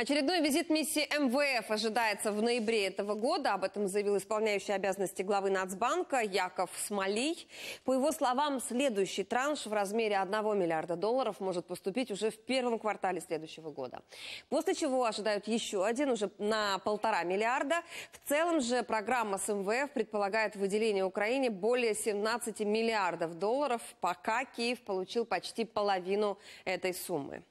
Очередной визит миссии МВФ ожидается в ноябре этого года. Об этом заявил исполняющий обязанности главы Нацбанка Яков Смолий. По его словам, следующий транш в размере 1 миллиарда долларов может поступить уже в первом квартале следующего года. После чего ожидают еще один уже на полтора миллиарда. В целом же программа с МВФ предполагает выделение Украине более 17 миллиардов долларов, пока Киев получил почти половину этой суммы.